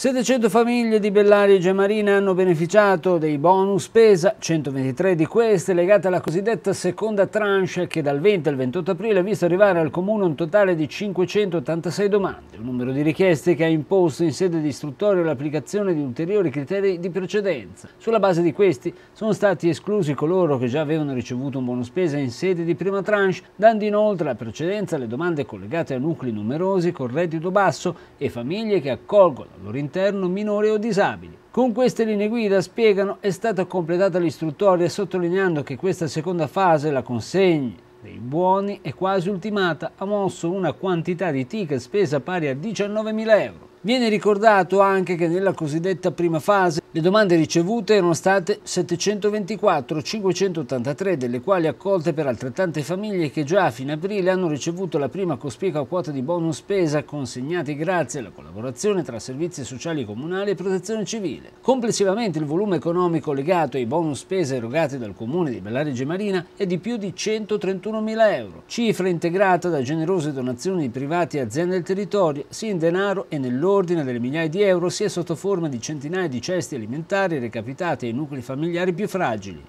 700 famiglie di Bellaria e Gemarina hanno beneficiato dei bonus spesa, 123 di queste legate alla cosiddetta seconda tranche che dal 20 al 28 aprile ha visto arrivare al Comune un totale di 586 domande, un numero di richieste che ha imposto in sede di istruttorio l'applicazione di ulteriori criteri di precedenza. Sulla base di questi sono stati esclusi coloro che già avevano ricevuto un bonus spesa in sede di prima tranche, dando inoltre la precedenza alle domande collegate a nuclei numerosi con reddito basso e famiglie che accolgono l'orientamento interno minore o disabili. Con queste linee guida, spiegano, è stata completata l'istruttoria sottolineando che questa seconda fase, la consegna dei buoni, è quasi ultimata, ha mosso una quantità di ticket spesa pari a 19.000 euro. Viene ricordato anche che nella cosiddetta prima fase le domande ricevute erano state 724, 583 delle quali accolte per altrettante famiglie che già a fine aprile hanno ricevuto la prima cospicua quota di bonus spesa consegnati grazie alla collaborazione tra servizi sociali comunali e protezione civile. Complessivamente il volume economico legato ai bonus spesa erogati dal comune di Bellarice Marina è di più di 131.000 euro, cifra integrata da generose donazioni di privati e aziende del territorio, sia in denaro e nell'oro dell'ordine delle migliaia di euro sia sotto forma di centinaia di cesti alimentari recapitati ai nuclei familiari più fragili.